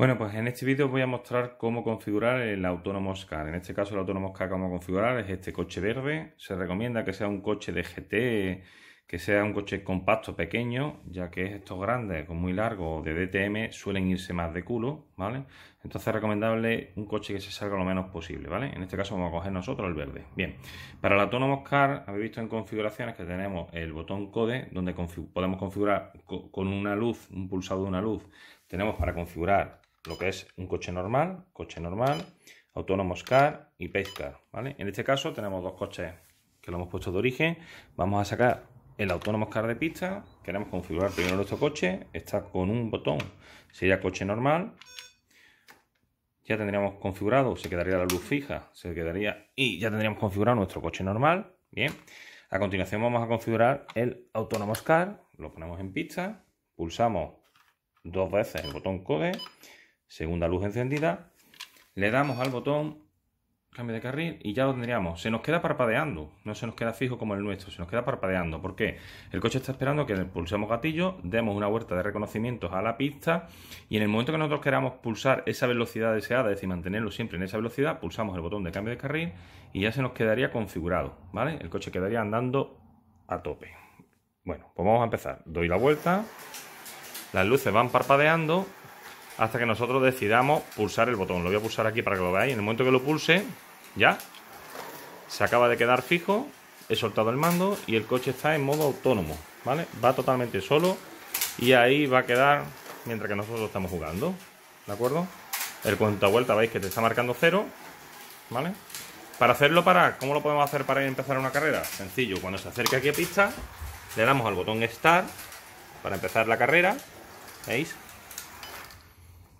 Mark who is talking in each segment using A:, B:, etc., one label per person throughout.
A: Bueno, pues en este vídeo voy a mostrar cómo configurar el autónomo SCAR, En este caso el autónomo vamos a configurar es este coche verde. Se recomienda que sea un coche de GT, que sea un coche compacto pequeño, ya que estos grandes con muy largo de DTM suelen irse más de culo, ¿vale? Entonces es recomendable un coche que se salga lo menos posible, ¿vale? En este caso vamos a coger nosotros el verde. Bien, para el autónomo Car habéis visto en configuraciones que tenemos el botón code, donde podemos configurar con una luz, un pulsado de una luz, tenemos para configurar lo que es un coche normal, coche normal, autónomo car y car, ¿vale? En este caso tenemos dos coches que lo hemos puesto de origen. Vamos a sacar el autónomo car de pista. Queremos configurar primero nuestro coche. Está con un botón. Sería coche normal. Ya tendríamos configurado, se quedaría la luz fija, se quedaría y ya tendríamos configurado nuestro coche normal. Bien. A continuación vamos a configurar el autónomo car. Lo ponemos en pista, pulsamos dos veces el botón code segunda luz encendida, le damos al botón cambio de carril y ya lo tendríamos. Se nos queda parpadeando, no se nos queda fijo como el nuestro, se nos queda parpadeando. ¿Por qué? El coche está esperando que pulsemos gatillo, demos una vuelta de reconocimientos a la pista y en el momento que nosotros queramos pulsar esa velocidad deseada, es decir, mantenerlo siempre en esa velocidad, pulsamos el botón de cambio de carril y ya se nos quedaría configurado, ¿vale? El coche quedaría andando a tope. Bueno, pues vamos a empezar. Doy la vuelta, las luces van parpadeando hasta que nosotros decidamos pulsar el botón. Lo voy a pulsar aquí para que lo veáis. En el momento que lo pulse, ya se acaba de quedar fijo. He soltado el mando y el coche está en modo autónomo, ¿vale? Va totalmente solo y ahí va a quedar mientras que nosotros estamos jugando, ¿de acuerdo? El cuenta vuelta veis que te está marcando cero, ¿vale? Para hacerlo para, ¿cómo lo podemos hacer para empezar una carrera? Sencillo, cuando se acerque aquí a pista, le damos al botón Start para empezar la carrera, ¿veis?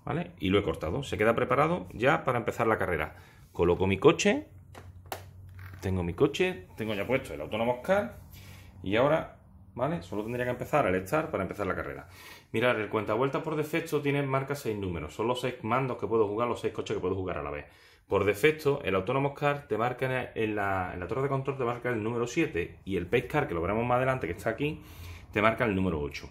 A: ¿vale? Y lo he cortado. Se queda preparado ya para empezar la carrera. Coloco mi coche. Tengo mi coche. Tengo ya puesto el autónomo scar Y ahora, ¿vale? Solo tendría que empezar el estar para empezar la carrera. Mirar, el cuenta vuelta por defecto tiene marca seis números. Son los seis mandos que puedo jugar, los seis coches que puedo jugar a la vez. Por defecto, el autónomo Car te marca en la, en la, torre de control te marca el número 7 y el Pace Car, que lo veremos más adelante, que está aquí, te marca el número 8.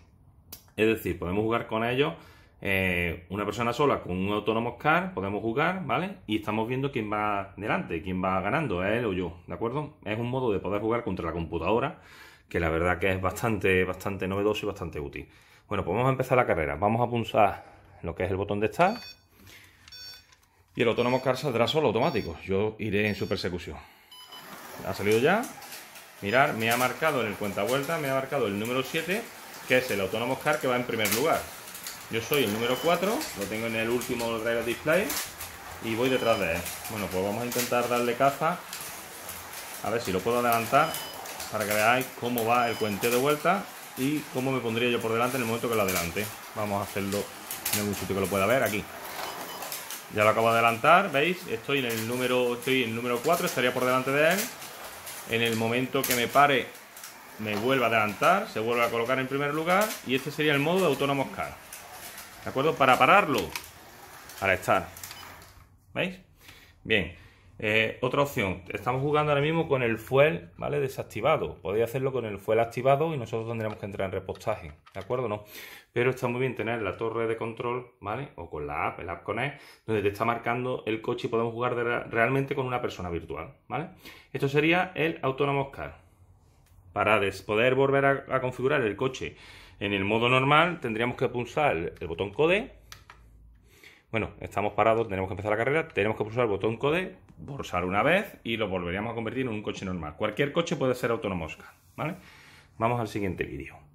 A: Es decir, podemos jugar con ellos eh, una persona sola con un autónomo car, podemos jugar, ¿vale? Y estamos viendo quién va delante, quién va ganando, él o yo, ¿de acuerdo? Es un modo de poder jugar contra la computadora, que la verdad que es bastante, bastante novedoso y bastante útil. Bueno, pues vamos a empezar la carrera. Vamos a pulsar lo que es el botón de estar. Y el autónomo car saldrá solo automático. Yo iré en su persecución. Ha salido ya. Mirar, me ha marcado en el cuenta vuelta, me ha marcado el número 7, que es el autónomo car que va en primer lugar. Yo soy el número 4, lo tengo en el último driver display y voy detrás de él. Bueno, pues vamos a intentar darle caza. A ver si lo puedo adelantar para que veáis cómo va el cuenteo de vuelta y cómo me pondría yo por delante en el momento que lo adelante. Vamos a hacerlo en algún sitio que lo pueda ver aquí. Ya lo acabo de adelantar, ¿veis? Estoy en el número, estoy en el número 4, estaría por delante de él. En el momento que me pare, me vuelva a adelantar, se vuelve a colocar en primer lugar y este sería el modo de autónomo ¿De acuerdo? Para pararlo. para estar. ¿Veis? Bien. Eh, otra opción. Estamos jugando ahora mismo con el fuel, ¿vale? Desactivado. Podéis hacerlo con el fuel activado y nosotros tendremos que entrar en repostaje. ¿De acuerdo? No. Pero está muy bien tener la torre de control, ¿vale? O con la app, el app connect, donde te está marcando el coche y podemos jugar realmente con una persona virtual, ¿vale? Esto sería el autónomo car. Para poder volver a configurar el coche en el modo normal tendríamos que pulsar el botón code. Bueno, estamos parados, tenemos que empezar la carrera, tenemos que pulsar el botón code, bolsar una vez y lo volveríamos a convertir en un coche normal. Cualquier coche puede ser autónomo ¿vale? Vamos al siguiente vídeo.